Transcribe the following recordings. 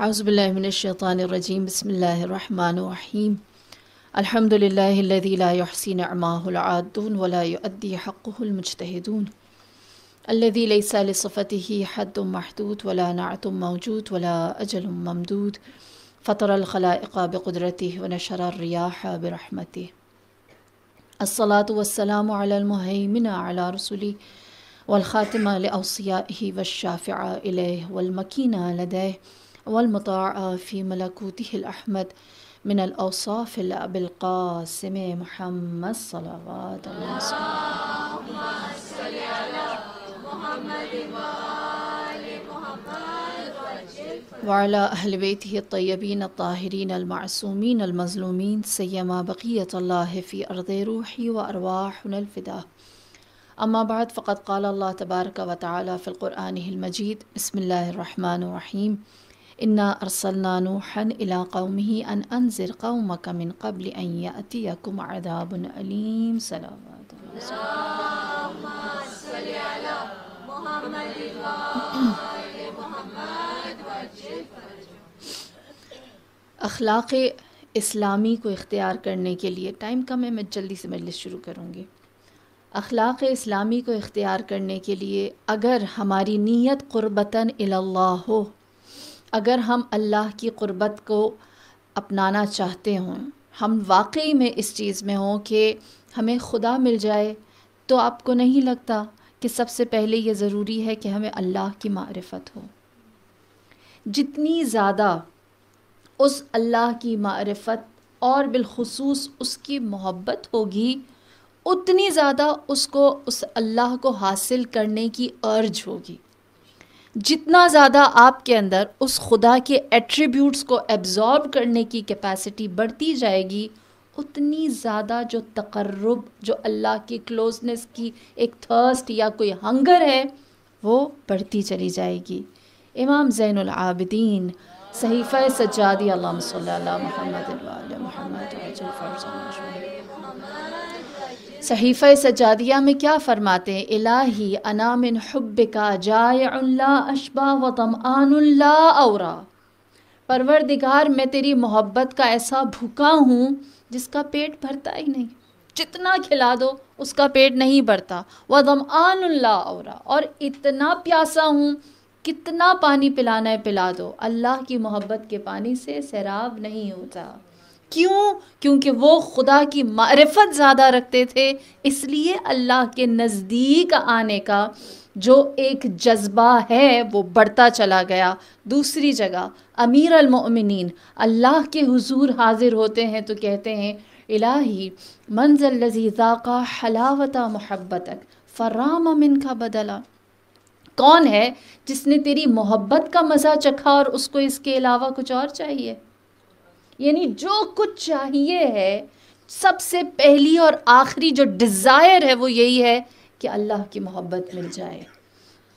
أعوذ بالله من الشيطان الرجيم بسم الله الرحمن الرحيم الحمد لله الذي لا يحصي نعماه العادون ولا يؤدي حقه المجتهدون الذي ليس لصفته حد محدود ولا نعت موجود ولا أجل ممدود فطر الخلائق بقدرته ونشر الرياح برحمته الصلاة والسلام على المهيمن على رسله والخاتمة لأوصيائه والشافعة إليه والمكينة لديه والمطاعة في ملكوته الأحمد من الأوصاف الأبي القاسم محمد صلوات الله اللهم صل على محمد وآل محمد وعلى أهل بيته الطيبين الطاهرين المعصومين المظلومين سيما بقية الله في أرض روحي وأرواحنا الفداء अम्मा बाद फ़कत क़ाल अल्लाह तबारक व ताली फ़िलकुरानमजीद बसमीम इन्ना अरसलना नूहन इला कौमी अन अनज़िर कौम कमिन कबल अतियकुम अखलाक़ इस्लामी को इख्तियार करने के लिए टाइम कम है मैं जल्दी से मजलिस शुरू करूँगी अखलाक इस्लामी को इख्तियार करने के लिए अगर हमारी नीयत क़ुरबता अल्लाह हो अगर हम अल्लाह की क़ुरबत को अपनाना चाहते हों हम वाकई में इस चीज़ में हों कि हमें खुदा मिल जाए तो आपको नहीं लगता कि सबसे पहले ये ज़रूरी है कि हमें अल्लाह की मारफत हो जितनी ज़्यादा उस अल्लाह की मारफत और बिलखसूस उसकी मोहब्बत होगी उतनी ज़्यादा उसको उस अल्लाह को हासिल करने की अर्ज होगी जितना ज़्यादा आपके अंदर उस खुदा के एट्रीब्यूट्स को एब्ज़ॉर्ब करने की कैपेसिटी बढ़ती जाएगी उतनी ज़्यादा जो तकर्रब जो अल्लाह की क्लोजनेस की एक थर्स्ट या कोई हंगर है वो बढ़ती चली जाएगी इमाम ज़ैनआबदीन सहीफ़ सजादी महमद महमद सहीफ़ सजादिया में क्या फ़रमाते इलाही अना हब्ब का जाय अशबा व तमआनल्ला औरा परवरदिगार मैं तेरी मोहब्बत का ऐसा भूखा हूँ जिसका पेट भरता ही नहीं जितना खिला दो उसका पेट नहीं भरता वम दमआनल्ला और इतना प्यासा हूँ कितना पानी पिलाना है पिला दो अल्लाह की मोहब्बत के पानी से सैराब नहीं होता क्यों क्योंकि वो खुदा की मारफत ज़्यादा रखते थे इसलिए अल्लाह के नज़दीक आने का जो एक जज्बा है वो बढ़ता चला गया दूसरी जगह अमीर अलमिन अल्लाह के हुजूर हाजिर होते हैं तो कहते हैं इलाही मंजल लजीज़ा का हलावत मोहब्बत फ़राम अमिन का बदला कौन है जिसने तेरी मोहब्बत का मज़ा चखा और उसको इसके अलावा कुछ और चाहिए यानी जो कुछ चाहिए है सबसे पहली और आखिरी जो डिज़ायर है वो यही है कि अल्लाह की मोहब्बत मिल जाए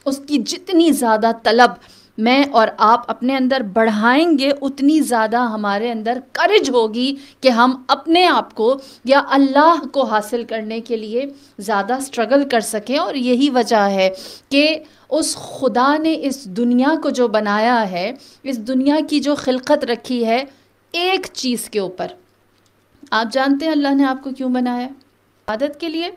उसकी जितनी ज़्यादा तलब मैं और आप अपने अंदर बढ़ाएंगे उतनी ज़्यादा हमारे अंदर करज होगी कि हम अपने आप को या अल्लाह को हासिल करने के लिए ज़्यादा स्ट्रगल कर सकें और यही वजह है कि उस खुदा ने इस दुनिया को जो बनाया है इस दुनिया की जो खिलकत रखी है एक चीज़ के ऊपर आप जानते हैं अल्लाह ने आपको क्यों बनाया इबादत के लिए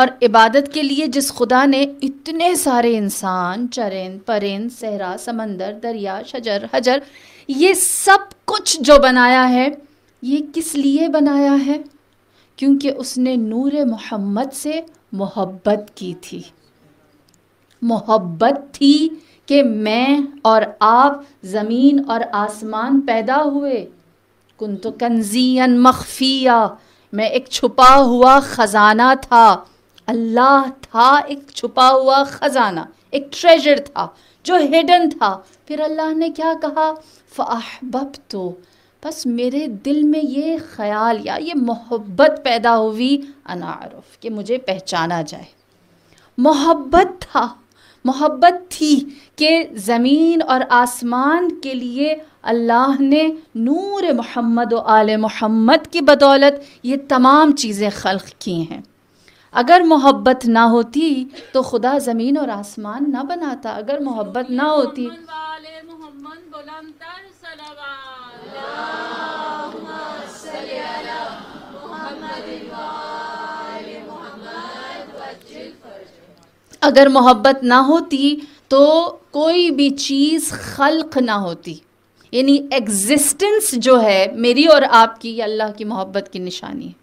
और इबादत के लिए जिस खुदा ने इतने सारे इंसान चरेन परेन सहरा समंदर दरिया शजर हजर ये सब कुछ जो बनाया है ये किस लिए बनाया है क्योंकि उसने नूर मोहम्मद से मोहब्बत की थी मोहब्बत थी कि मैं और आप ज़मीन और आसमान पैदा हुए कुन तो कंजीन मखफिया मैं एक छुपा हुआ ख़जाना था अल्लाह था एक छुपा हुआ ख़जाना एक ट्रेजर था जो हिडन था फिर अल्लाह ने क्या कहा फ़ाहबब तो बस मेरे दिल में ये ख्याल या ये मोहब्बत पैदा हुई अनारफ कि मुझे पहचाना जाए मोहब्बत था मोहब्बत थी कि ज़मीन और आसमान के लिए अल्लाह ने नूर मोहम्मद आल मोहम्मद की बदौलत ये तमाम चीज़ें खल्क की हैं अगर मोहब्बत ना होती तो खुदा ज़मीन और आसमान ना बनाता अगर मोहब्बत ना होती अगर मोहब्बत ना होती तो कोई भी चीज़ खल्क ना होती यानी एग्जिस्टेंस जो है मेरी और आपकी अल्लाह की मोहब्बत की निशानी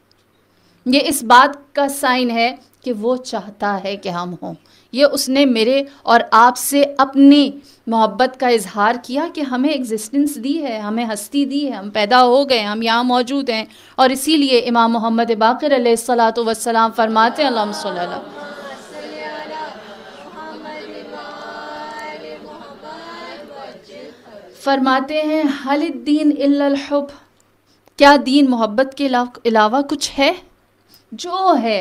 ये इस बात का साइन है कि वो चाहता है कि हम हों ये उसने मेरे और आपसे अपनी मोहब्बत का इजहार किया कि हमें एग्जिस्टेंस दी है हमें हस्ती दी है हम पैदा हो गए हम यहाँ मौजूद हैं और इसीलिए इमाम मोहम्मद बाकर सलात वसलाम फरमाते हैं फरमाते हैं हलिदीन दीन क्या दीन मोहब्बत के अलावा कुछ है जो है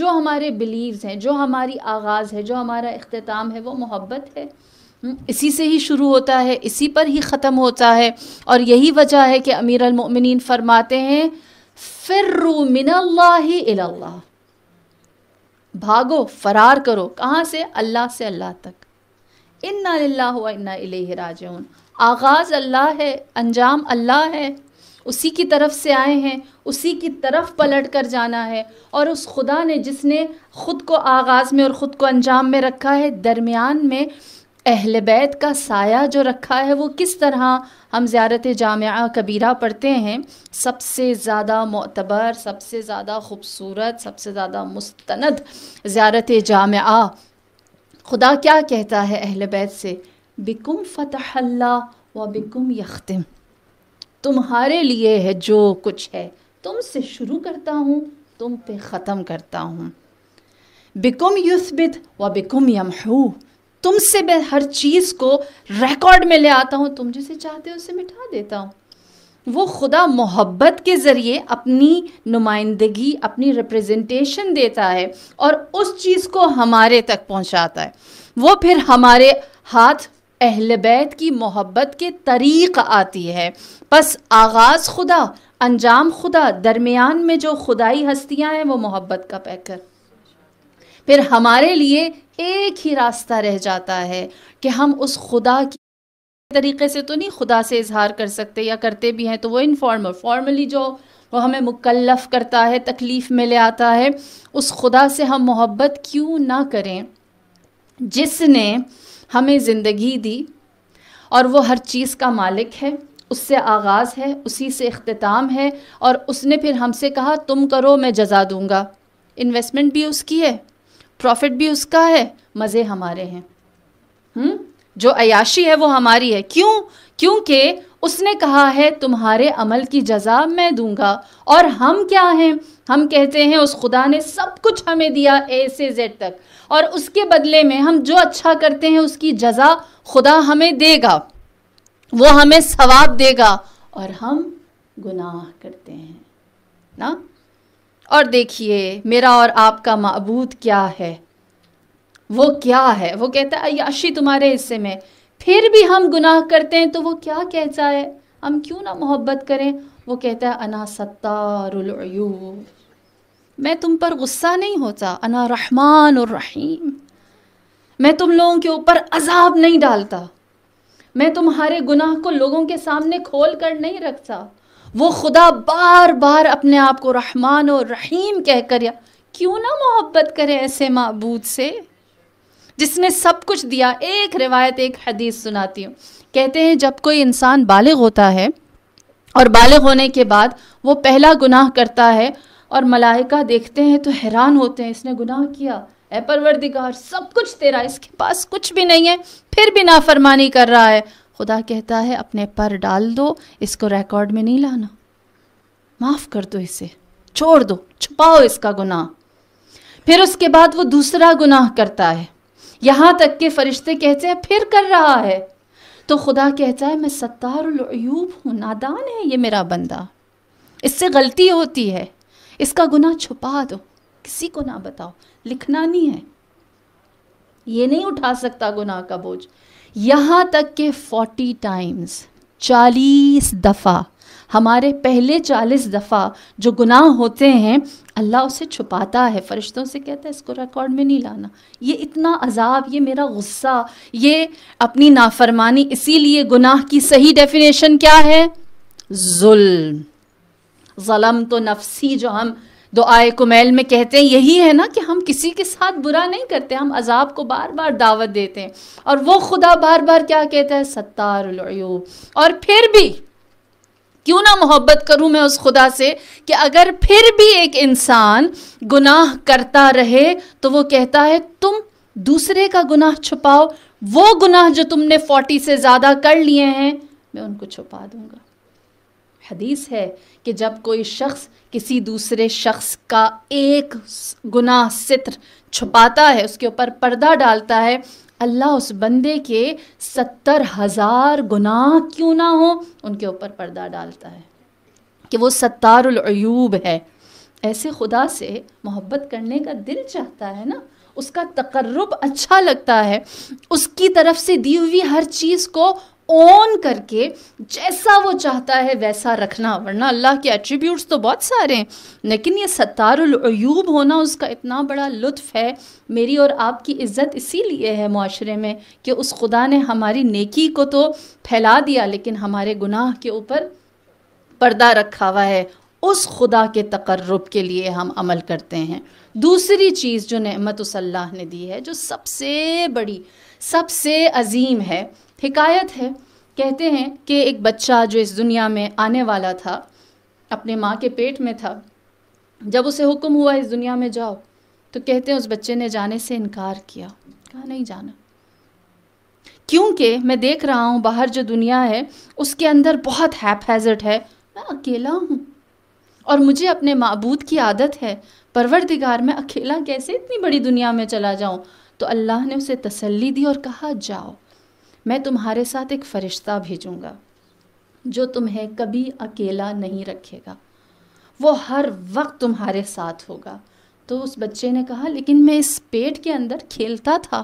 जो हमारे बिलीव्स हैं जो हमारी आगाज़ है जो हमारा अख्ताम है वो मोहब्बत है हम्म, इसी से ही शुरू होता है इसी पर ही ख़त्म होता है और यही वजह है कि अमीर अलमिन फरमाते हैं फ़िर्रु मिनल्ला भागो फ़रार करो कहाँ से अल्लाह से अल्लाह तक इन्ना लाला इन्ना राजन आगाज़ अल्लाह है अंजाम अल्लाह है उसी की तरफ से आए हैं उसी की तरफ पलट कर जाना है और उस खुदा ने जिसने ख़ुद को आगाज़ में और ख़ुद को अंजाम में रखा है दरमियान में अहल बैत का साया जो रखा है वो किस तरह हम ज़्यारत जाम कबीरा पढ़ते हैं सबसे ज़्यादा मोतबर सबसे ज़्यादा ख़ूबसूरत सबसे ज़्यादा मुस्तंद ज़्यारत जाम खुदा क्या कहता है अहल बैत से बिकुम फ़तहल्ला व बिकुम यख्तिम तुम्हारे लिए है जो कुछ है तुम से शुरू करता हूँ तुम पे ख़त्म करता हूँ बिकुम युसबित व बिकुम यमहू तुमसे मैं हर चीज़ को रिकॉर्ड में ले आता हूँ तुम जिसे चाहते हो उसे मिटा देता हूँ वो खुदा मोहब्बत के ज़रिए अपनी नुमाइंदगी अपनी रिप्रेजेंटेशन देता है और उस चीज़ को हमारे तक पहुँचाता है वो फिर हमारे हाथ अहल बैत की मोहब्बत के तरीक़ आती है बस आगाज़ खुदा अंजाम खुदा दरमियान में जो खुदाई हस्तियां हैं वो मोहब्बत का पैकर फिर हमारे लिए एक ही रास्ता रह जाता है कि हम उस खुदा की तरीके से तो नहीं खुदा से इजहार कर सकते या करते भी हैं तो वो इनफॉर्मल फॉर्मली जो वो हमें मुकलफ करता है तकलीफ़ में ले आता है उस खुदा से हम मोहब्बत क्यों ना करें जिसने हमें ज़िंदगी दी और वो हर चीज़ का मालिक है उससे आगाज़ है उसी से अख्ताम है और उसने फिर हमसे कहा तुम करो मैं जजा दूँगा इन्वेस्टमेंट भी उसकी है प्रॉफिट भी उसका है मज़े हमारे हैं हुँ? जो अयाशी है वो हमारी है क्यों क्योंकि उसने कहा है तुम्हारे अमल की जजा मैं दूंगा और हम क्या हैं हम कहते हैं उस खुदा ने सब कुछ हमें दिया ए से जेड तक और उसके बदले में हम जो अच्छा करते हैं उसकी जज़ा खुदा हमें देगा वो हमें सवाब देगा और हम गुनाह करते हैं ना और देखिए मेरा और आपका मबूद क्या है वो क्या है वो कहता है याशी तुम्हारे हिस्से में फिर भी हम गुनाह करते हैं तो वो क्या कहता है हम क्यों ना मोहब्बत करें वो कहता है अना सत्तारुलयूब मैं तुम पर गुस्सा नहीं होता अना रहमान और रहीम मैं तुम लोगों के ऊपर अजाब नहीं डालता मैं तुम्हारे गुनाह को लोगों के सामने खोल कर नहीं रखता वो खुदा बार बार अपने आप को रहमान और रहीम कहकर या क्यों ना मोहब्बत करे ऐसे मबूद से जिसने सब कुछ दिया एक रिवायत एक हदीस सुनाती हूँ कहते हैं जब कोई इंसान बालिग होता है और बालिग होने के बाद वो पहला गुनाह करता है और मलाइका देखते हैं तो हैरान होते हैं इसने गुनाह किया ए परवरदिगार सब कुछ तेरा इसके पास कुछ भी नहीं है फिर भी नाफरमानी कर रहा है खुदा कहता है अपने पर डाल दो इसको रिकॉर्ड में नहीं लाना माफ़ कर दो इसे छोड़ दो छुपाओ इसका गुनाह फिर उसके बाद वो दूसरा गुनाह करता है यहाँ तक के फरिश्ते कहते हैं फिर कर रहा है तो खुदा कहता है मैं सत्तारूब हूँ नादान है ये मेरा बंदा इससे गलती होती है इसका गुना छुपा दो किसी को ना बताओ लिखना नहीं है ये नहीं उठा सकता गुनाह का बोझ यहाँ तक के फोर्टी टाइम्स चालीस दफ़ा हमारे पहले चालीस दफ़ा जो गुनाह होते हैं अल्लाह उसे छुपाता है फरिश्तों से कहता है इसको रिकॉर्ड में नहीं लाना ये इतना अजाब ये मेरा गुस्सा ये अपनी नाफरमानी इसीलिए गुनाह की सही डेफिनेशन क्या है जुल्म ज़लम तो नफसी जो हम दुआए कुमैल में कहते हैं यही है ना कि हम किसी के साथ बुरा नहीं करते हम अजाब को बार बार दावत देते हैं और वो खुदा बार बार क्या कहता है सत्तारूब और फिर भी क्यों ना मोहब्बत करूं मैं उस खुदा से कि अगर फिर भी एक इंसान गुनाह करता रहे तो वो कहता है तुम दूसरे का गुनाह छुपाओ वो गुनाह जो तुमने फोर्टी से ज़्यादा कर लिए हैं मैं उनको छुपा दूंगा हदीस है कि जब कोई शख्स किसी दूसरे शख्स का एक गुनाह सित्र छुपाता है उसके ऊपर पर्दा डालता है अल्लाह उस बंदे के सत्तर हज़ार गुनाह क्यों ना हो उनके ऊपर पर्दा डालता है कि वो सत्तारूब है ऐसे खुदा से मोहब्बत करने का दिल चाहता है ना उसका तकर्रब अच्छा लगता है उसकी तरफ से दी हुई हर चीज़ को ओन करके जैसा वो चाहता है वैसा रखना वरना अल्लाह के एट्रीब्यूट्स तो बहुत सारे हैं लेकिन ये सत्तारूब होना उसका इतना बड़ा लुत्फ़ है मेरी और आपकी इज़्ज़त इसीलिए है माशरे में कि उस खुदा ने हमारी नेकी को तो फैला दिया लेकिन हमारे गुनाह के ऊपर पर्दा रखा हुआ है उस खुदा के तकर्रब के लिए हम अमल करते हैं दूसरी चीज़ जो नमत सल्लाह ने दी है जो सबसे बड़ी सबसे अजीम है हिकायत है कहते हैं कि एक बच्चा जो इस दुनिया में आने वाला था अपने माँ के पेट में था जब उसे हुक्म हुआ इस दुनिया में जाओ तो कहते हैं उस बच्चे ने जाने से इनकार किया कहा नहीं जाना क्योंकि मैं देख रहा हूँ बाहर जो दुनिया है उसके अंदर बहुत हैप हैजर्ड है मैं अकेला हूँ और मुझे अपने मबूद की आदत है परवरदिगार मैं अकेला कैसे इतनी बड़ी दुनिया में चला जाऊँ तो अल्लाह ने उसे तसल्ली दी और कहा जाओ मैं तुम्हारे साथ एक फ़रिश्ता भेजूँगा जो तुम्हें कभी अकेला नहीं रखेगा वो हर वक्त तुम्हारे साथ होगा तो उस बच्चे ने कहा लेकिन मैं इस पेट के अंदर खेलता था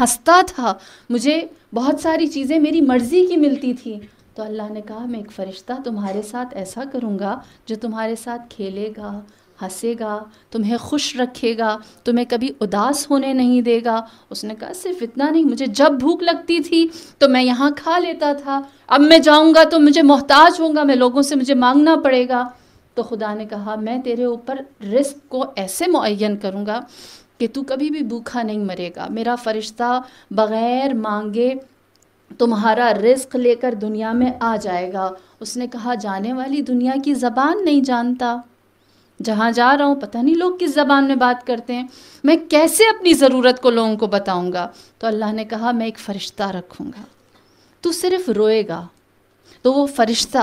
हंसता था मुझे बहुत सारी चीज़ें मेरी मर्ज़ी की मिलती थी तो अल्लाह ने कहा मैं एक फ़रिश्ता तुम्हारे साथ ऐसा करूँगा जो तुम्हारे साथ खेलेगा हंसेगा तुम्हें खुश रखेगा तुम्हें कभी उदास होने नहीं देगा उसने कहा सिर्फ इतना नहीं मुझे जब भूख लगती थी तो मैं यहाँ खा लेता था अब मैं जाऊँगा तो मुझे मोहताज होगा मैं लोगों से मुझे मांगना पड़ेगा तो खुदा ने कहा मैं तेरे ऊपर रिस्क को ऐसे मुन करूँगा कि तू कभी भी भूखा नहीं मरेगा मेरा फ़रिश्ता बग़ैर मांगे तुम्हारा रिस्क लेकर दुनिया में आ जाएगा उसने कहा जाने वाली दुनिया की ज़बान नहीं जानता जहाँ जा रहा हूँ पता नहीं लोग किस ज़बान में बात करते हैं मैं कैसे अपनी ज़रूरत को लोगों को बताऊँगा तो अल्लाह ने कहा मैं एक फ़रिश्ता रखूँगा तू सिर्फ रोएगा तो वो फ़रिश्ता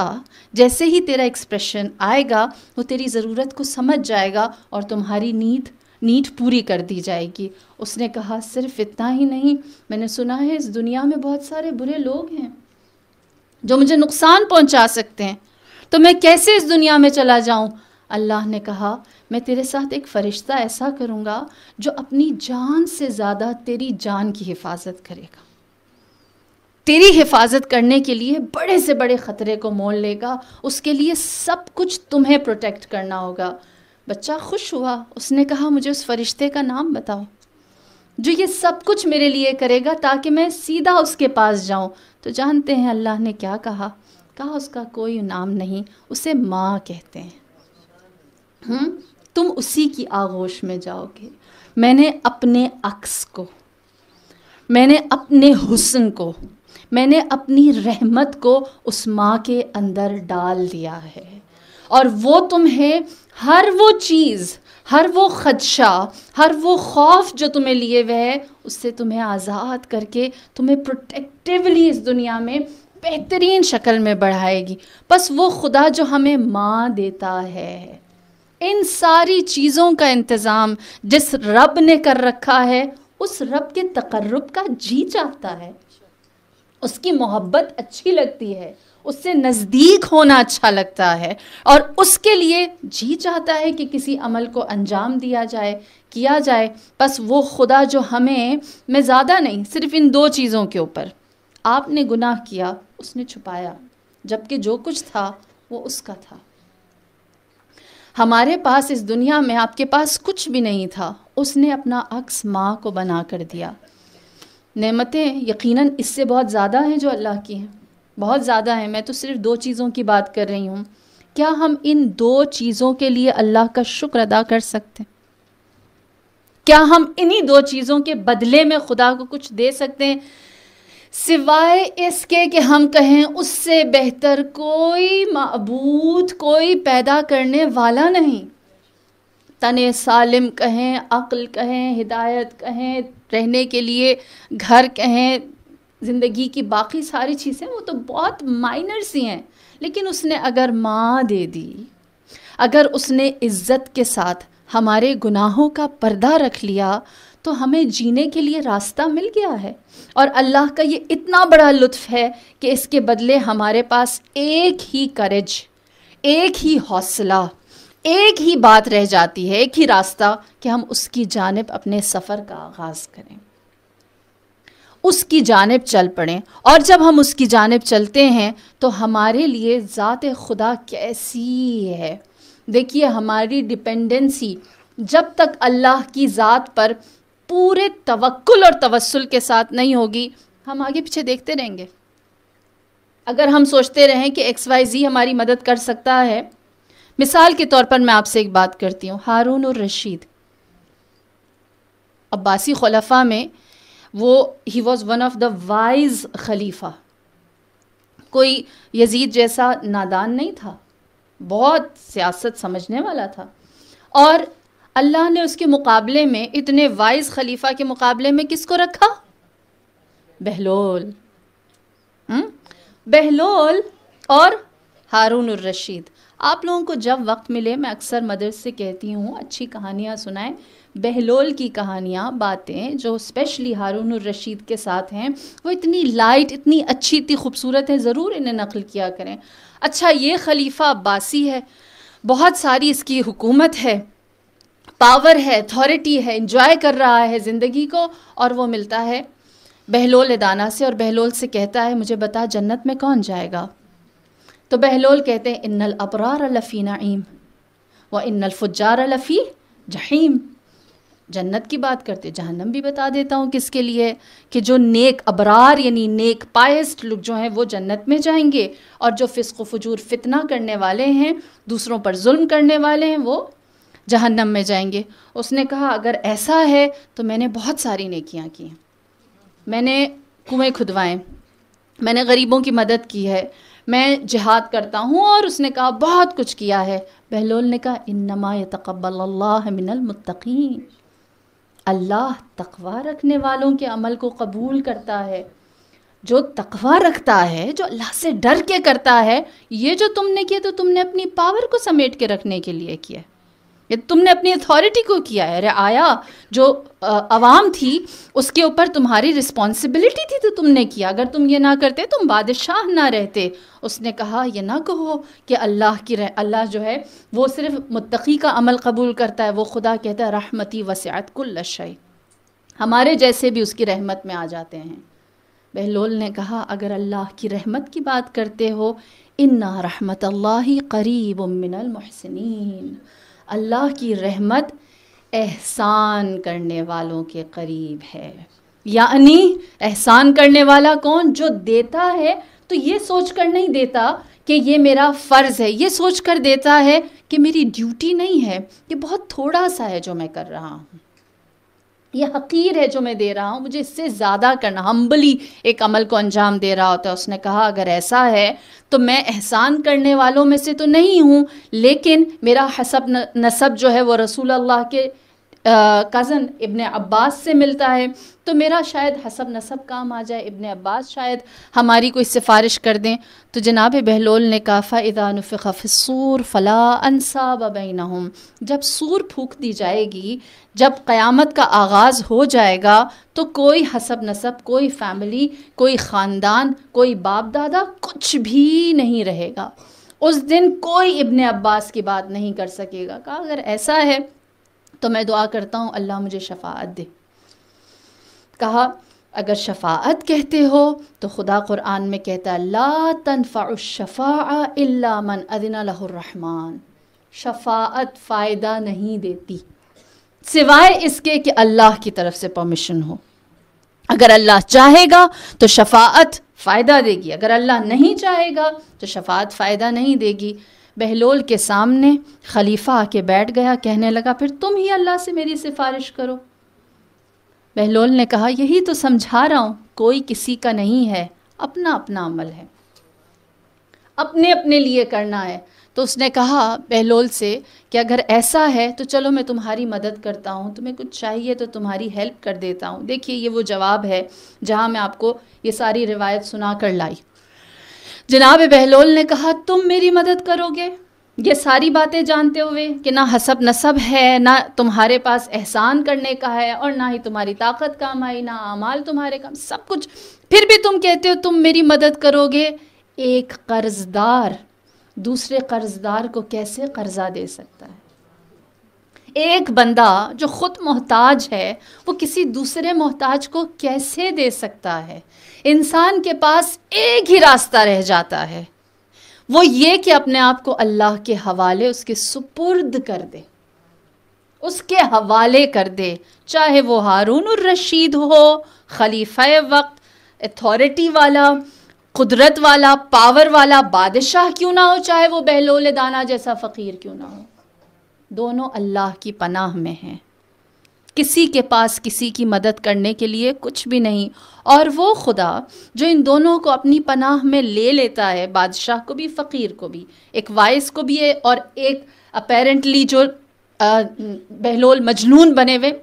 जैसे ही तेरा एक्सप्रेशन आएगा वो तेरी ज़रूरत को समझ जाएगा और तुम्हारी नींद नीड पूरी कर दी जाएगी उसने कहा सिर्फ इतना ही नहीं मैंने सुना है इस दुनिया में बहुत सारे बुरे लोग हैं जो मुझे नुकसान पहुंचा सकते हैं तो मैं कैसे इस दुनिया में चला जाऊं अल्लाह ने कहा मैं तेरे साथ एक फ़रिश्ता ऐसा करूंगा जो अपनी जान से ज़्यादा तेरी जान की हिफाजत करेगा तेरी हिफाजत करने के लिए बड़े से बड़े ख़तरे को मोल लेगा उसके लिए सब कुछ तुम्हें प्रोटेक्ट करना होगा बच्चा खुश हुआ उसने कहा मुझे उस फरिश्ते का नाम बताओ जो ये सब कुछ मेरे लिए करेगा ताकि मैं सीधा उसके पास जाऊं तो जानते हैं अल्लाह ने क्या कहा कहा उसका कोई नाम नहीं उसे माँ कहते हैं हम हम्म, तुम उसी की आगोश में जाओगे मैंने अपने अक्स को मैंने अपने हुसन को मैंने अपनी रहमत को उस माँ के अंदर डाल दिया है और वो तुम्हें हर वो चीज़ हर वो ख़दशा हर वो खौफ जो तुम्हें लिए हुए है उससे तुम्हें आज़ाद करके तुम्हें प्रोटेक्टिवली इस दुनिया में बेहतरीन शक्ल में बढ़ाएगी बस वो खुदा जो हमें माँ देता है इन सारी चीज़ों का इंतज़ाम जिस रब ने कर रखा है उस रब के तकर्रब का जी जाता है उसकी मोहब्बत अच्छी लगती है उससे नज़दीक होना अच्छा लगता है और उसके लिए जी चाहता है कि किसी अमल को अंजाम दिया जाए किया जाए बस वो खुदा जो हमें मैं ज़्यादा नहीं सिर्फ इन दो चीज़ों के ऊपर आपने गुनाह किया उसने छुपाया जबकि जो कुछ था वो उसका था हमारे पास इस दुनिया में आपके पास कुछ भी नहीं था उसने अपना अक्स माँ को बना कर दिया नेमतें यकीनन इससे बहुत ज़्यादा हैं जो अल्लाह की हैं बहुत ज़्यादा है मैं तो सिर्फ दो चीज़ों की बात कर रही हूँ क्या हम इन दो चीज़ों के लिए अल्लाह का शुक्र अदा कर सकते हैं क्या हम इन्हीं दो चीज़ों के बदले में खुदा को कुछ दे सकते हैं सिवाय इसके कि हम कहें उससे बेहतर कोई मबूत कोई पैदा करने वाला नहीं तन सालिम कहें अक्ल कहें हिदायत कहें रहने के लिए घर कहें ज़िंदगी की बाकी सारी चीज़ें वो तो बहुत माइनर सी हैं लेकिन उसने अगर माँ दे दी अगर उसने इज़्ज़त के साथ हमारे गुनाहों का पर्दा रख लिया तो हमें जीने के लिए रास्ता मिल गया है और अल्लाह का ये इतना बड़ा लुत्फ़ है कि इसके बदले हमारे पास एक ही करेज एक ही हौसला एक ही बात रह जाती है एक ही रास्ता कि हम उसकी जानब अपने सफ़र का आगाज़ करें उसकी जानब चल पड़ें और जब हम उसकी जानब चलते हैं तो हमारे लिए ज़ात खुदा कैसी है देखिए हमारी डिपेंडेंसी जब तक अल्लाह की ज़ात पर पूरे तवक्ल और तवसल के साथ नहीं होगी हम आगे पीछे देखते रहेंगे अगर हम सोचते रहें कि एक्स वाई जी हमारी मदद कर सकता है मिसाल के तौर पर मैं आपसे एक बात करती हूँ हारून और रशीद अब्बासी खलफा में वो ही was one of the wise खलीफा कोई यजीद जैसा नादान नहीं था बहुत सियासत समझने वाला था और अल्लाह ने उसके मुकाबले में इतने वाइज खलीफा के मुकाबले में किसको रखा बहलोल हुँ? हम्म? बहलोल और हारून रशीद आप लोगों को जब वक्त मिले मैं अक्सर मदरसे कहती हूँ अच्छी कहानियाँ सुनाएं बहलोल की कहानियाँ बातें जो स्पेशली हारून रशीद के साथ हैं वो इतनी लाइट इतनी अच्छी इतनी खूबसूरत है ज़रूर इन्हें नकल किया करें अच्छा ये खलीफा अब्बासी है बहुत सारी इसकी हुकूमत है पावर है अथॉरिटी है इंजॉय कर रहा है ज़िंदगी को और वो मिलता है बहलोल दाना से और बहलोल से कहता है मुझे बता जन्नत में कौन जाएगा तो बहलोल कहते हैं इन्नल अबरार लफ़ी नईम व इन्नल फुजार लफ़ी जहीम जन्नत की बात करते जहन्नम भी बता देता हूँ किसके लिए कि जो नेक अबरार यानी नेक पायस्ट लोग जो हैं वो जन्नत में जाएंगे और जो फ़िस्क फजूर फितना करने वाले हैं दूसरों पर जुल्म करने वाले हैं वो जहन्नम में जाएंगे उसने कहा अगर ऐसा है तो मैंने बहुत सारी नेकियाँ की मैंने कुएँ खुदवाएं मैंने गरीबों की मदद की है मैं जिहाद करता हूँ और उसने कहा बहुत कुछ किया है बहलोल ने कहा इन नमा तकबल्ला मिनल मुतकीन अल्लाह तकवा रखने वालों के अमल को कबूल करता है जो तकवा रखता है जो अल्लाह से डर के करता है ये जो तुमने किया तो तुमने अपनी पावर को समेट के रखने के लिए किया ये तुमने अपनी अथॉरिटी को किया है अरे आया जो आवाम थी उसके ऊपर तुम्हारी रिस्पॉन्सिबिलिटी थी तो तुमने किया अगर तुम ये ना करते तुम बादशाह ना रहते उसने कहा यह ना कहो कि अल्लाह की रह अल्लाह जो है वो सिर्फ मुतकी का अमल कबूल करता है वो खुदा कहता है रहमती वसैत कुल्लशय हमारे जैसे भी उसकी रहमत में आ जाते हैं बहलोल ने कहा अगर अल्लाह की रहमत की बात करते हो इन्ना रहमत अल्लाह करीब मिनल महसिन अल्लाह की रहमत एहसान करने वालों के करीब है यानी एहसान करने वाला कौन जो देता है तो ये सोच कर नहीं देता कि ये मेरा फ़र्ज़ है ये सोच कर देता है कि मेरी ड्यूटी नहीं है ये बहुत थोड़ा सा है जो मैं कर रहा हूँ ये हकीर है जो मैं दे रहा हूँ मुझे इससे ज़्यादा करना हम्बली एक अमल को अंजाम दे रहा होता है उसने कहा अगर ऐसा है तो मैं एहसान करने वालों में से तो नहीं हूँ लेकिन मेरा हसब नसब जो है वो रसूल अल्लाह के कज़न इबन अब्बास से मिलता है तो मेरा शायद हसब नसब काम आ जाए इबन अब्बास शायद हमारी कोई सिफारिश कर दें तो जनाब बहलोल ने इदानफ़ फ़ादानफ़िसूर फ़ला अनसाब बैन जब सूर फूक दी जाएगी जब क़यामत का आगाज़ हो जाएगा तो कोई हसब नसब कोई फैमिली कोई ख़ानदान कोई बाप दादा कुछ भी नहीं रहेगा उस दिन कोई इबन अब्बास की बात नहीं कर सकेगा कहा अगर ऐसा है तो मैं दुआ करता हूँ अल्लाह मुझे शफात दे कहा अगर शफात कहते हो तो खुदा कुरान में कहता है ला तनफ़ाशफ़ा मन अदिन शफात फ़ायदा नहीं देती सिवाय इसके कि अल्लाह की तरफ से परमिशन हो अगर अल्लाह चाहेगा तो शफात फ़ायदा देगी अगर अल्लाह नहीं चाहेगा तो शफात फ़ायदा नहीं देगी बहलोल के सामने खलीफा आके बैठ गया कहने लगा फिर तुम ही अल्लाह से मेरी सिफारिश करो बहलोल ने कहा यही तो समझा रहा हूँ कोई किसी का नहीं है अपना अपना अमल है अपने अपने लिए करना है तो उसने कहा बहलोल से कि अगर ऐसा है तो चलो मैं तुम्हारी मदद करता हूँ तुम्हें कुछ चाहिए तो तुम्हारी हेल्प कर देता हूँ देखिए ये वो जवाब है जहाँ मैं आपको ये सारी रिवायत सुना कर लाई जनाब बहलोल ने कहा तुम मेरी मदद करोगे ये सारी बातें जानते हुए कि ना हसब नसब है ना तुम्हारे पास एहसान करने का है और ना ही तुम्हारी ताकत काम आई ना अमाल तुम्हारे काम सब कुछ फिर भी तुम कहते हो तुम मेरी मदद करोगे एक कर्जदार दूसरे कर्जदार को कैसे कर्जा दे सकता है एक बंदा जो ख़ुद मोहताज है वो किसी दूसरे मोहताज को कैसे दे सकता है इंसान के पास एक ही रास्ता रह जाता है वो ये कि अपने आप को अल्लाह के हवाले उसके सुपुर्द कर दे उसके हवाले कर दे चाहे वो हारून रशीद हो खलीफा वक्त अथॉरिटी वाला कुदरत वाला पावर वाला बादशाह क्यों ना हो चाहे वो बहलोल दाना जैसा फ़कीर क्यों ना हो दोनों अल्लाह की पनाह में हैं किसी के पास किसी की मदद करने के लिए कुछ भी नहीं और वो खुदा जो इन दोनों को अपनी पनाह में ले लेता है बादशाह को भी फ़कीर को भी एक वाइस को भी है और एक अपेरेंटली जो बहलोल मजनून बने हुए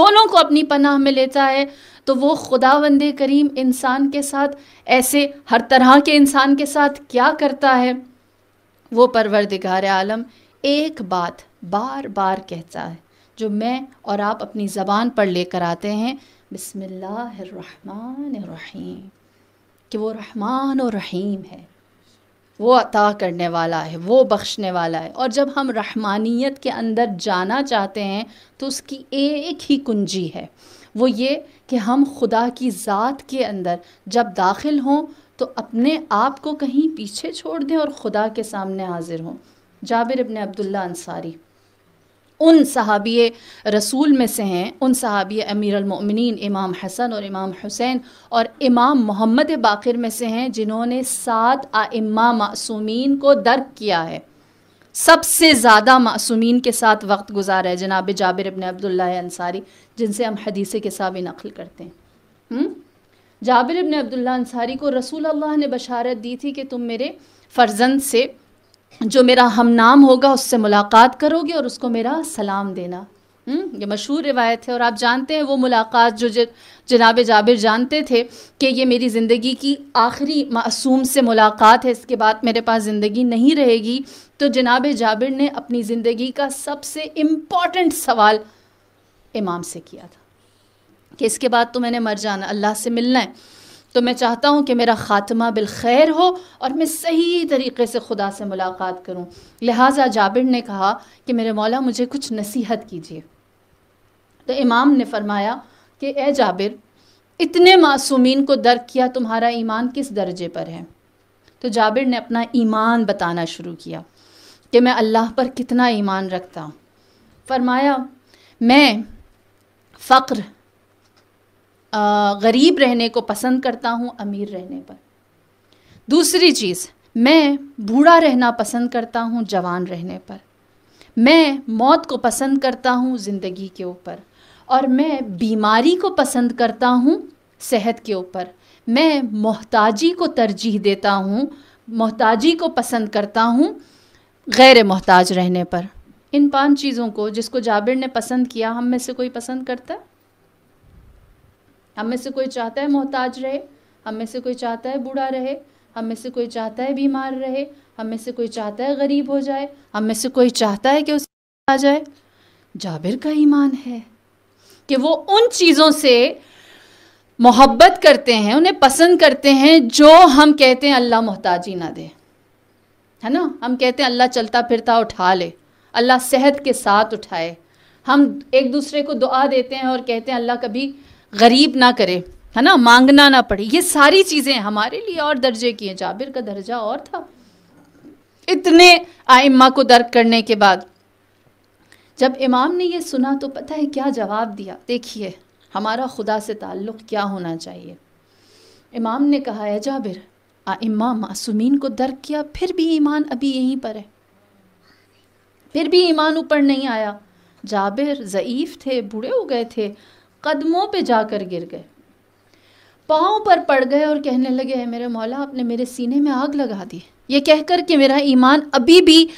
दोनों को अपनी पनाह में लेता है तो वो खुदा वंदे करीम इंसान के साथ ऐसे हर तरह के इंसान के साथ क्या करता है वो परवरदिगार आलम एक बात बार बार कहता है जो मैं और आप अपनी ज़बान पर लेकर आते हैं बसमीम कि वो रहमान और रहीम है वो अता करने वाला है वो बख्शने वाला है और जब हम रहमानियत के अंदर जाना चाहते हैं तो उसकी एक ही कुंजी है वो ये कि हम खुदा की ज़ात के अंदर जब दाखिल हों तो अपने आप को कहीं पीछे छोड़ दें और खुदा के सामने हाजिर हों जाबिर इबन अब्दुल्ला अंसारी उन सहाबी रसूल में से हैं उन सहाबी अमीर अमीरमिन इमाम हसन और इमाम हुसैन और इमाम मोहम्मद बाकर में से हैं जिन्होंने सात आइम्मा मासूमीन को दर्क किया है सबसे ज़्यादा मासूमीन के साथ वक्त गुजारा है जनाब जाबिर अबन अब्दुल्ला अंसारी जिनसे हम हदीसे के साथ नकल करते हैं हुँ? हम्म? जाबिर अबन अब्दुल्ला अंसारी को रसूल अल्लाह ने बशारत दी थी कि तुम मेरे फ़र्जंद से जो मेरा हम नाम होगा उससे मुलाकात करोगे और उसको मेरा सलाम देना हुँ? हम्म? ये मशहूर रिवायत है और आप जानते हैं वो मुलाकात जो जनाब जाबिर जानते थे कि ये मेरी ज़िंदगी की आखिरी मासूम से मुलाकात है इसके बाद मेरे पास ज़िंदगी नहीं रहेगी तो जनाब जाबिर ने अपनी ज़िंदगी का सबसे इम्पॉर्टेंट सवाल इमाम से किया था कि इसके बाद तो मैंने मर जाना अल्लाह से मिलना है तो मैं चाहता हूँ कि मेरा ख़ात्मा बिलखैर हो और मैं सही तरीके से खुदा से मुलाकात करूँ लिहाजा जाबिर ने कहा कि मेरे मौला मुझे कुछ नसीहत कीजिए तो इमाम ने फरमाया कि ए जाबिर इतने मासूमीन को दर्क किया तुम्हारा ईमान किस दर्जे पर है तो जाबिर ने अपना ईमान बताना शुरू किया कि मैं अल्लाह पर कितना ईमान रखता हूँ फरमाया मैं फ़ख्र गरीब रहने को पसंद करता हूँ अमीर रहने पर दूसरी चीज़ मैं बूढ़ा रहना पसंद करता हूँ जवान रहने पर मैं मौत को पसंद करता हूँ ज़िंदगी के ऊपर और मैं बीमारी को पसंद करता हूँ सेहत के ऊपर मैं मोहताजी को तरजीह देता हूँ मोहताजी को पसंद करता हूँ गैर मोहताज रहने पर इन पांच चीज़ों को जिसको जाबिर ने पसंद किया हम में से कोई पसंद करता है हम में से कोई चाहता है मोहताज रहे हम में से कोई चाहता है बूढ़ा रहे हम में से कोई चाहता है बीमार रहे हम में से कोई चाहता है गरीब हो जाए हम में से कोई चाहता है कि उसे आ जाए जाबिर का ईमान है कि वो उन चीज़ों से मोहब्बत करते हैं उन्हें पसंद करते हैं जो हम कहते हैं अल्लाह मोहताजी ना दे है ना हम कहते हैं अल्लाह चलता फिरता उठा ले अल्लाह सेहत के साथ उठाए हम एक दूसरे को दुआ देते हैं और कहते हैं अल्लाह कभी गरीब ना करे है ना मांगना ना पड़े ये सारी चीज़ें हमारे लिए और दर्जे की हैं जाबिर का दर्जा और था इतने आइम्मा को दर्क करने के बाद जब इमाम ने ये सुना तो पता है क्या जवाब दिया देखिए हमारा खुदा से ताल्लुक़ क्या होना चाहिए इमाम ने कहा है जाबिर आइम्मा मासूमीन को दर्क किया फिर भी ईमान अभी यहीं पर है फिर भी ईमान ऊपर नहीं आया जाबिर जईफ थे बूढ़े हो गए थे कदमों पे जाकर गिर गए पाँव पर पड़ गए और कहने लगे है मेरे मौला आपने मेरे सीने में आग लगा दी ये कहकर कि मेरा ईमान अभी भी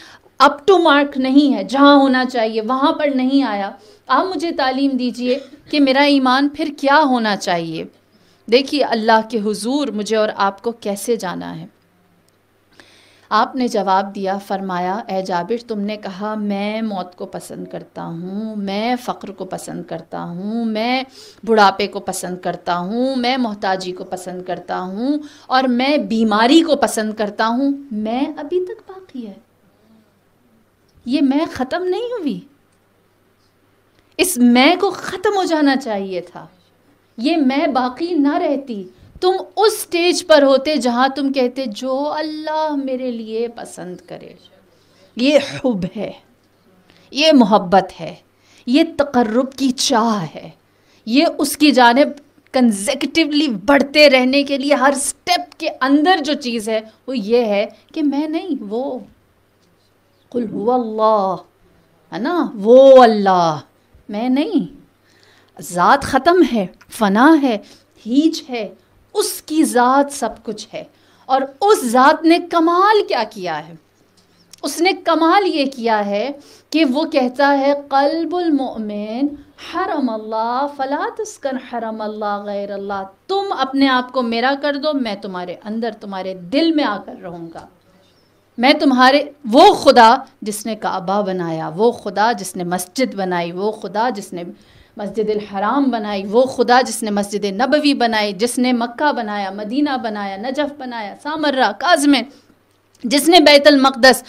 अप टू मार्क नहीं है जहाँ होना चाहिए वहाँ पर नहीं आया आप मुझे तालीम दीजिए कि मेरा ईमान फिर क्या होना चाहिए देखिए अल्लाह के हुजूर मुझे और आपको कैसे जाना है आपने जवाब दिया फरमाया ए जाबिर तुमने कहा मैं मौत को पसंद करता हूँ मैं फ़ख्र को पसंद करता हूँ मैं बुढ़ापे को पसंद करता हूँ मैं मोहताजी को पसंद करता हूँ और मैं बीमारी को पसंद करता हूँ मैं अभी तक बाकी है ये मैं ख़त्म नहीं हुई इस मैं को ख़त्म हो जाना चाहिए था ये मैं बाकी ना रहती तुम उस स्टेज पर होते जहां तुम कहते जो अल्लाह मेरे लिए पसंद करे ये हुब है ये मोहब्बत है ये तकर्रब की चाह है ये उसकी जानब कंजेक्टिवली बढ़ते रहने के लिए हर स्टेप के अंदर जो चीज़ है वो ये है कि मैं नहीं वो कुल अल्लाह है ना वो अल्लाह मैं नहीं ज़ात ख़त्म है फ़ना है हीच है उसकी ज़ात सब कुछ है और उस ज़ात ने कमाल क्या किया है उसने कमाल ये किया है कि वो कहता है कल्बुलमोमिन हरम अल्लाह फ़ला तस्कन हरम अल्लाह गैर अल्लाह तुम अपने आप को मेरा कर दो मैं तुम्हारे अंदर तुम्हारे दिल में आकर रहूँगा मैं तुम्हारे वो खुदा जिसने काबा बनाया वो खुदा जिसने मस्जिद बनाई वो खुदा जिसने मस्जिद हराम बनाई वो खुदा जिसने मस्जिद नबवी बनाई जिसने मक्का बनाया मदीना बनाया नजफ़ बनाया सामर्रा काजमिन जिसने बैतुल मकदस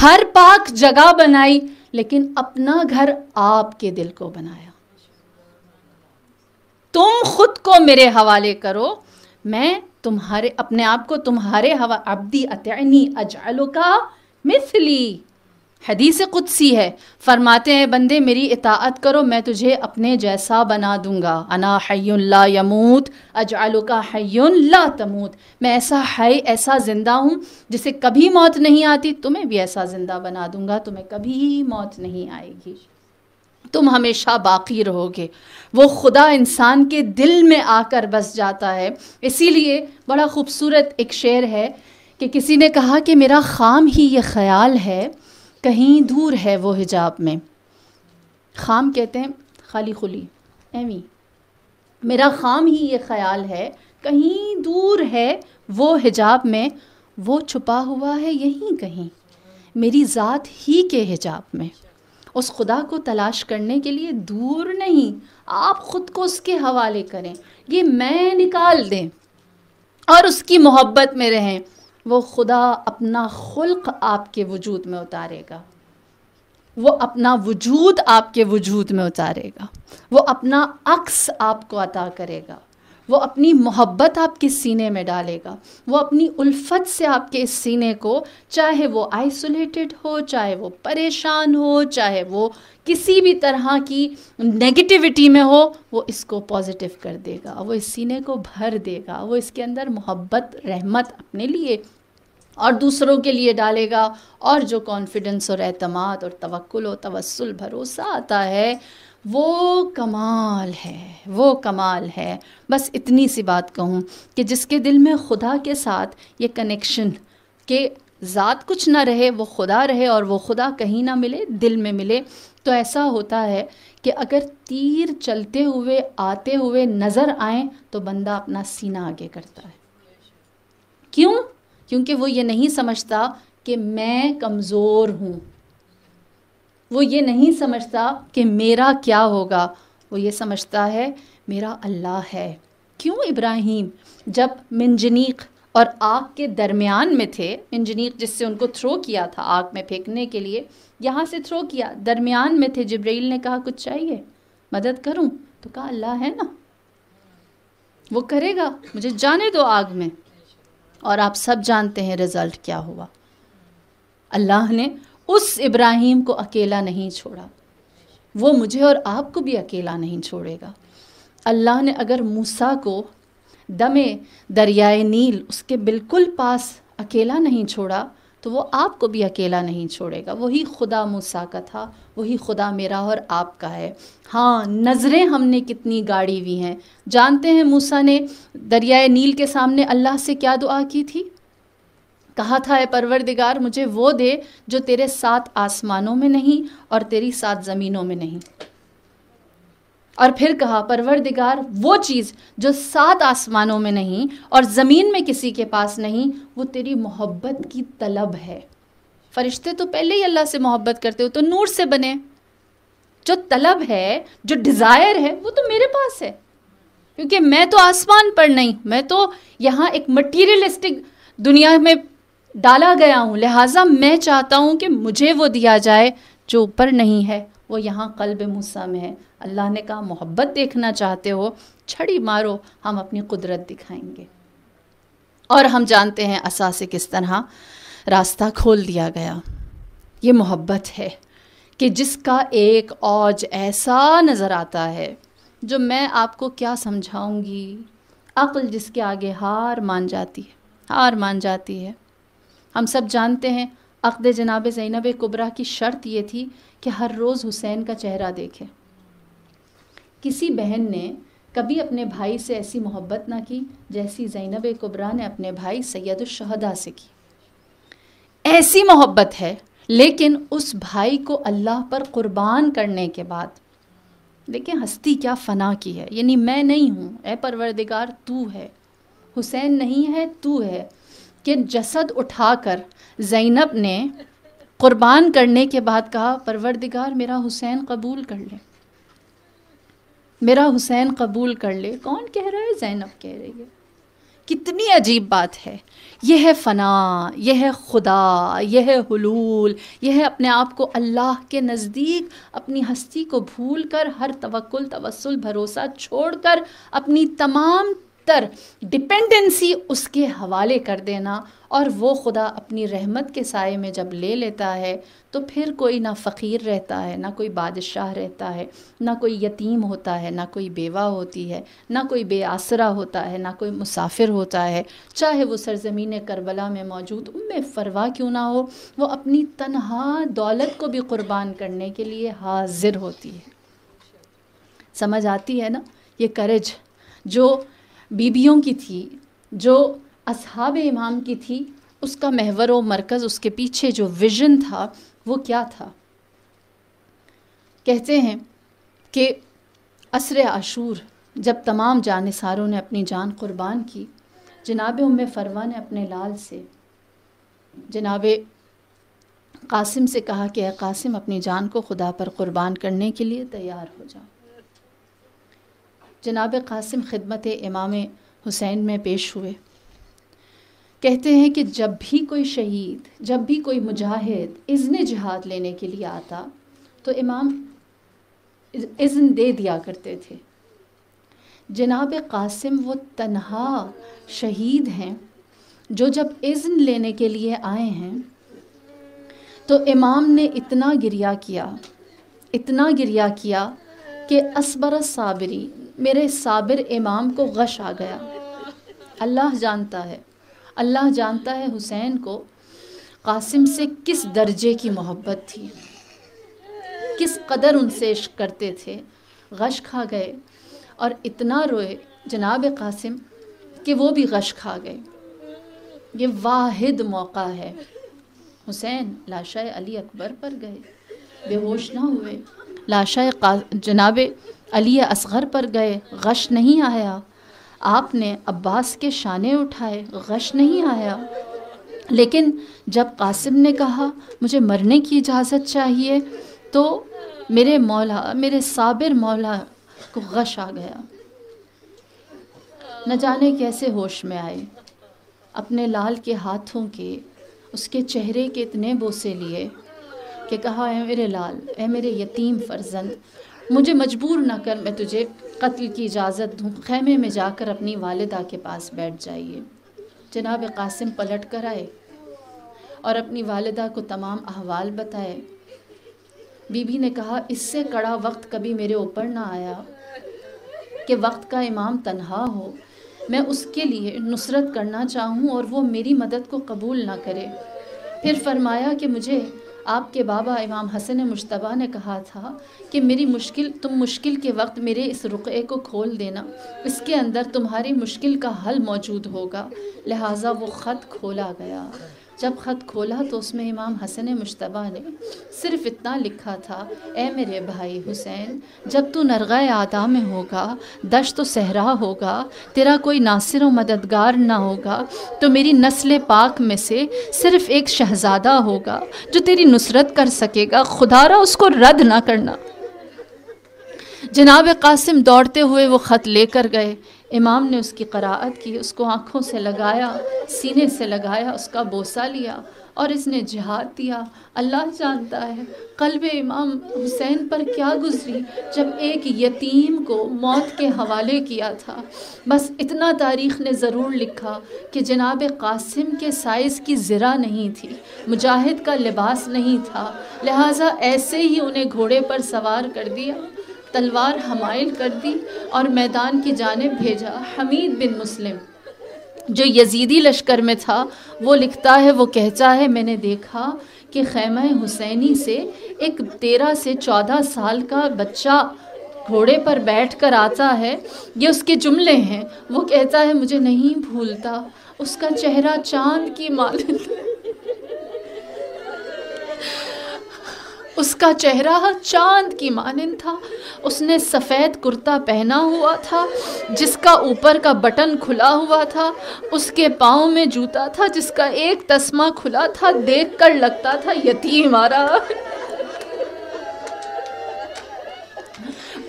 हर पाक जगह बनाई लेकिन अपना घर आपके दिल को बनाया तुम खुद को मेरे हवाले करो मैं तुम्हारे अपने आप को तुम्हारे हवा अब्दी अतनी का मिसली हदीस कुदसी है फरमाते हैं बंदे मेरी इतात करो मैं तुझे अपने जैसा बना दूंगा अना हयन ला यमूत अजअलुका का ला तमूत मैं ऐसा है ऐसा ज़िंदा हूँ जिसे कभी मौत नहीं आती तुम्हें भी ऐसा ज़िंदा बना दूंगा तुम्हें कभी मौत नहीं आएगी तुम हमेशा बाकी रहोगे वो खुदा इंसान के दिल में आकर बस जाता है इसीलिए बड़ा खूबसूरत एक शेर है कि किसी ने कहा कि मेरा ख़ाम ही ये ख्याल है कहीं दूर है वो हिजाब में खाम कहते हैं खाली खुली एमी मेरा खाम ही ये ख्याल है कहीं दूर है वो हिजाब में वो छुपा हुआ है यहीं कहीं मेरी ज़ात ही के हिजाब में उस खुदा को तलाश करने के लिए दूर नहीं आप ख़ुद को उसके हवाले करें ये मैं निकाल दें और उसकी मोहब्बत में रहें वो खुदा अपना खुल्क आपके वजूद में उतारेगा वो अपना वजूद आपके वजूद में उतारेगा वो अपना अक्स आपको अता करेगा वो अपनी मोहब्बत आपके सीने में डालेगा वो अपनी उल्फत से आपके इस सीने को चाहे वो आइसोलेटेड हो चाहे वो परेशान हो चाहे वो किसी भी तरह की नेगेटिविटी में हो वो इसको पॉजिटिव कर देगा वो इस सीने को भर देगा वो इसके अंदर मोहब्बत रहमत अपने लिए और दूसरों के लिए डालेगा और जो कॉन्फिडेंस और अतमाद और तवक्ल और तवसल भरोसा आता है वो कमाल है वो कमाल है बस इतनी सी बात कहूँ कि जिसके दिल में खुदा के साथ ये कनेक्शन के ज़ात कुछ ना रहे वो खुदा रहे और वो खुदा कहीं ना मिले दिल में मिले तो ऐसा होता है कि अगर तीर चलते हुए आते हुए नज़र आए तो बंदा अपना सीना आगे करता है क्यों क्योंकि वो ये नहीं समझता कि मैं कमज़ोर हूँ वो ये नहीं समझता कि मेरा क्या होगा वो ये समझता है मेरा अल्लाह है क्यों इब्राहिम जब मंजनीक और आग के दरमियान में थे मंजनीक जिससे उनको थ्रो किया था आग में फेंकने के लिए यहाँ से थ्रो किया दरमियान में थे जब्राइल ने कहा कुछ चाहिए मदद करूँ तो कहा अल्लाह है ना वो करेगा मुझे जाने दो आग में और आप सब जानते हैं रिज़ल्ट क्या हुआ अल्लाह ने उस इब्राहिम को अकेला नहीं छोड़ा वो मुझे और आपको भी अकेला नहीं छोड़ेगा अल्लाह ने अगर मूसा को दमे दरियाए नील उसके बिल्कुल पास अकेला नहीं छोड़ा तो वो आपको भी अकेला नहीं छोड़ेगा वही खुदा मूसा का था वही खुदा मेरा और आपका है हाँ नज़रें हमने कितनी गाड़ी हुई हैं जानते हैं मूसा ने दरियाए नील के सामने अल्लाह से क्या दुआ की थी कहा था है परवरदिगार मुझे वो दे जो तेरे साथ आसमानों में नहीं और तेरी साथ ज़मीनों में नहीं और फिर कहा परवरदिगार वो चीज़ जो सात आसमानों में नहीं और ज़मीन में किसी के पास नहीं वो तेरी मोहब्बत की तलब है फरिश्ते तो पहले ही अल्लाह से मोहब्बत करते हो तो नूर से बने जो तलब है जो डिज़ायर है वो तो मेरे पास है क्योंकि मैं तो आसमान पर नहीं मैं तो यहाँ एक मटीरियलिस्टिक दुनिया में डाला गया हूँ लिहाजा मैं चाहता हूँ कि मुझे वो दिया जाए जो ऊपर नहीं है वो यहाँ कल्ब मूसा में है अल्लाह ने कहा मोहब्बत देखना चाहते हो छड़ी मारो हम अपनी कुदरत दिखाएंगे और हम जानते हैं असा से किस तरह रास्ता खोल दिया गया ये मोहब्बत है कि जिसका एक औज ऐसा नज़र आता है जो मैं आपको क्या समझाऊंगी अक्ल जिसके आगे हार मान जाती है हार मान जाती है हम सब जानते हैं अक़द जनाब ज़ैनब कुबरा की शर्त ये थी कि हर रोज़ हुसैन का चेहरा देखे किसी बहन ने कभी अपने भाई से ऐसी मोहब्बत ना की जैसी जैनब कुबरा ने अपने भाई सैदुलशहदा से की ऐसी मोहब्बत है लेकिन उस भाई को अल्लाह पर कुर्बान करने के बाद देखें हस्ती क्या फ़ना की है यानी मैं नहीं हूँ ए परवरदिगार तू है हुसैन नहीं है तू है कि जसद उठाकर जैनब ने क़ुरबान करने के बाद कहा परवरदिगार मेरा हुसैन कबूल कर ले मेरा हुसैन कबूल कर ले कौन कह रहा है जैनब कह रही है कितनी अजीब बात है यह है फ़ना यह है खुदा यह है हलूल यह है अपने आप को अल्लाह के नज़दीक अपनी हस्ती को भूल कर हर तवक्ल तवसल भरोसा छोड़ कर अपनी तमाम अधिकतर डिपेंडेंसी उसके हवाले कर देना और वो खुदा अपनी रहमत के साय में जब ले लेता है तो फिर कोई ना फ़कीर रहता है ना कोई बादशाह रहता है ना कोई यतीम होता है ना कोई बेवा होती है ना कोई बेआसरा होता है ना कोई मुसाफिर होता है चाहे वो सरजमीन करबला में मौजूद उनमें फरवा क्यों ना हो वो अपनी तनहा दौलत को भी क़ुरबान करने के लिए हाजिर होती है समझ आती है ना ये करेज जो बीबियों की थी जो असहाब इमाम की थी उसका महवर व मरकज़ उसके पीछे जो विजन था वो क्या था कहते हैं कि असर आशूर जब तमाम जानसारों ने अपनी जान कुर्बान की जनाब उम फरवा ने अपने लाल से जनाब कासिम से कहा कि कासिम अपनी जान को खुदा पर कुर्बान करने के लिए तैयार हो जाओ जनाब कासिम ख़िदमत इमाम हुसैन में पेश हुए कहते हैं कि जब भी कोई शहीद जब भी कोई मुजाहिद इज़्न जहाद लेने के लिए आता तो इमाम इज़्न दे दिया करते थे जनाब कासिम वो तन्हा शहीद हैं जो जब इज़्न लेने के लिए आए हैं तो इमाम ने इतना गिरिया किया इतना गिरिया किया कि असबर साबरी मेरे साबिर इमाम को गश आ गया अल्लाह जानता है अल्लाह जानता है हुसैन को कासिम से किस दर्जे की मोहब्बत थी किस कदर उनसे इश्क करते थे गश खा गए और इतना रोए जनाब कासिम कि वो भी गश खा गए ये वाहिद मौका है हुसैन लाशा अली अकबर पर गए बेहोश ना हुए लाशा जनाब अली असगर पर गए गश नहीं आया आपने अब्बास के शाने उठाए गश नहीं आया लेकिन जब कासिम ने कहा मुझे मरने की इजाज़त चाहिए तो मेरे मौला मेरे साबिर मौला को गश आ गया न जाने कैसे होश में आए अपने लाल के हाथों के उसके चेहरे के इतने बोसे लिए कि कहा है मेरे लाल ए मेरे यतीम फर्जंद मुझे मजबूर न कर मैं तुझे कत्ल की इजाज़त दूँ खेमे में जाकर अपनी वालदा के पास बैठ जाइए जनाब कासिम पलट कर आए और अपनी वालदा को तमाम अहवाल बताए बीबी ने कहा इससे कड़ा वक्त कभी मेरे ऊपर ना आया कि वक्त का इमाम तन्हा हो मैं उसके लिए नुसरत करना चाहूँ और वो मेरी मदद को कबूल ना करे फिर फरमाया कि मुझे आपके बाबा इमाम हसन मुशतबा ने कहा था कि मेरी मुश्किल तुम मुश्किल के वक्त मेरे इस रुक़े को खोल देना इसके अंदर तुम्हारी मुश्किल का हल मौजूद होगा लिहाजा वो ख़त खोला गया जब ख़त खोला तो उसमें इमाम हसन मुशतबा ने सिर्फ इतना लिखा था ए मेरे भाई हुसैन जब तू नरगा आदा में होगा दश तो सहरा होगा तेरा कोई नासिर व मददगार ना होगा तो मेरी नस्ल पाक में से सिर्फ एक शहज़ादा होगा जो तेरी नुसरत कर सकेगा खुदारा उसको रद्द ना करना जनाब कासिम दौड़ते हुए वो ख़त लेकर गए इमाम ने उसकी कराहत की उसको आँखों से लगाया सीने से लगाया उसका बोसा लिया और इसने जिहाद दिया अल्लाह जानता है कल्ब इमाम हुसैन पर क्या गुजरी जब एक यतीम को मौत के हवाले किया था बस इतना तारीख़ ने ज़रूर लिखा कि जनाब कासिम के साइज़ की ज़रा नहीं थी मुजाहिद का लिबास नहीं था लिहाजा ऐसे ही उन्हें घोड़े पर सवार कर दिया तलवार हमायल कर दी और मैदान की जानब भेजा हमीद बिन मुस्लिम जो यजीदी लश्कर में था वो लिखता है वो कहता है मैंने देखा कि खैम हुसैनी से एक तेरह से चौदह साल का बच्चा घोड़े पर बैठ कर आता है ये उसके जुमले हैं वो कहता है मुझे नहीं भूलता उसका चेहरा चांद की मालिक उसका चेहरा चांद की मानन था उसने सफ़ेद कुर्ता पहना हुआ था जिसका ऊपर का बटन खुला हुआ था उसके पाँव में जूता था जिसका एक तस्मा खुला था देखकर लगता था यतीम आ रहा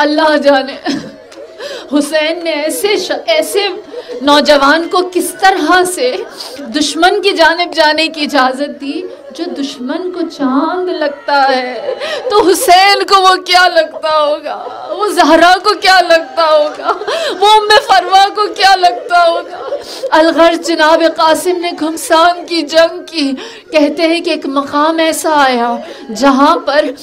अल्लाह जाने हुसैन ने ऐसे श, ऐसे नौजवान को किस तरह से दुश्मन की जानब जाने की इजाज़त दी जो दुश्मन को चांद लगता है तो हुसैन को वो क्या लगता होगा वो जहरा को क्या लगता होगा वो उम्मे फरवा को क्या लगता होगा अलगर जनाब कासिम ने घमसान की जंग की कहते हैं कि एक मकाम ऐसा आया जहाँ पर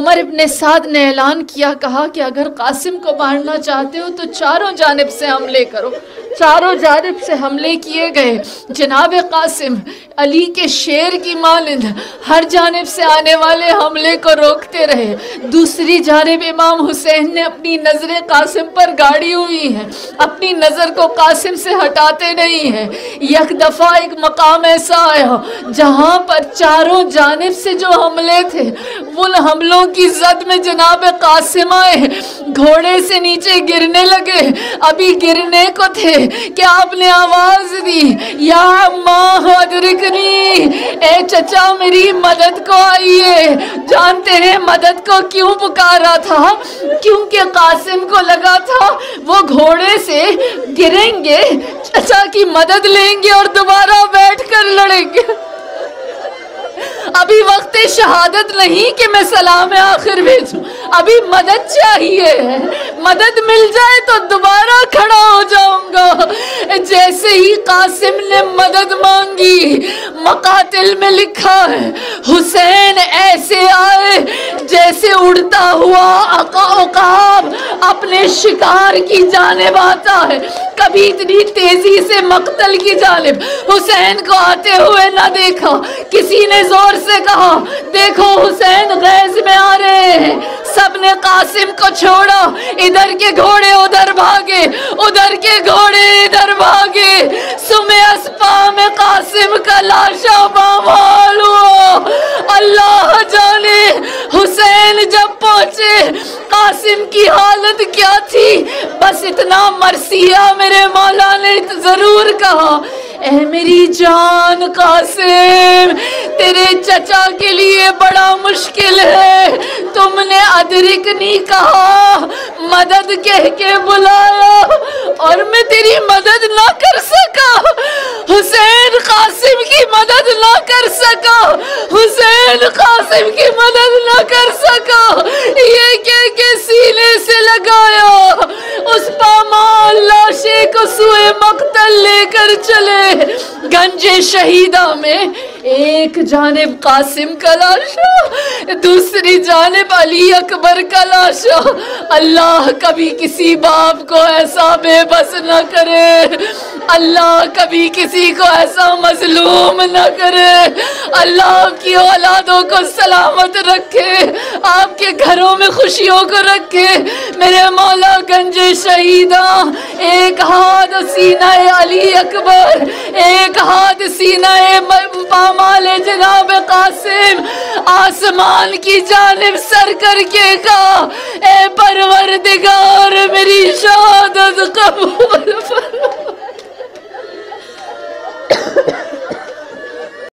उमर इबन साद ने ऐलान किया कहा कि अगर कासिम को मारना चाहते हो तो चारों जानब से हमले करो चारों जानब से हमले किए गए जनाब कासिम अली के शेर की मालिन खुदावंद हर जानब से आने वाले हमले को रोकते रहे दूसरी जानब इमाम हुसैन ने अपनी नज़रें कासिम पर गाड़ी हुई हैं अपनी नज़र को कासिम से हटाते नहीं हैं एक दफ़ा एक मकाम ऐसा आया जहाँ पर चारों जानब से जो हमले थे उन हमलों की जद में जनाब कासिम आए घोड़े से नीचे गिरने लगे अभी गिरने को थे क्या आपने आवाज़ दी या माँ हदरिकनी ए चचा मेरी मदद को आइए जानते हैं मदद को क्यों पुकारा था क्योंकि कासिम को लगा था वो घोड़े से गिरेंगे चचा की मदद लेंगे और दोबारा बैठकर लड़ेंगे अभी वक्त शहादत नहीं कि मैं सलाम आखिर भेजूं अभी मदद चाहिए मदद मिल जाए तो दोबारा खड़ा हो जाऊंगा जैसे ही कासिम ने मदद मांगी मकातिल में लिखा है हुसैन ऐसे आए जैसे उड़ता हुआ अकाब अपने शिकार की जानब आता है कभी इतनी तेजी से मकतल की जानब हुसैन को आते हुए ना देखा किसी ने जोर से कहा देखो हुसैन गैस में आ रहे हैं सब ने कासिम को छोड़ा इधर के घोड़े उधर भागे उधर के घोड़े इधर भागे सुमे अस्पा में कासिम का लाशा मामाल अल्लाह जाने हुसैन जब पहुंचे कासिम की हालत क्या थी बस इतना मरसिया मेरे मौला ने जरूर कहा ए मेरी जान कासिम तेरे चचा के लिए बड़ा मुश्किल है तुमने अदरिक नहीं कहा मदद कह के बुलाया और मैं तेरी मदद ना कर सका हुसैन कासिम की मदद ना कर सका हुसैन कासिम की मदद ना कर सका ये कह के सीने से लगाया उस पामाल लाशे को सुए मकतल लेकर चले गंजे शहीदा में एक जानब कासिम का लाशा दूसरी जानब गालिब अली अकबर का लाशा अल्लाह कभी किसी बाप को ऐसा बेबस न करे अल्लाह कभी किसी को ऐसा मजलूम न करे अल्लाह आपकी औलादों को सलामत रखे आपके घरों में खुशियों को रखे मेरे मौला गंज शहीदा एक हाथ सीना अली अकबर एक हाथ सीना पामाल जनाब कासिम आसमान की जानब सर करके कहा ए परवर दिगार मेरी शहादत कबूल फरमा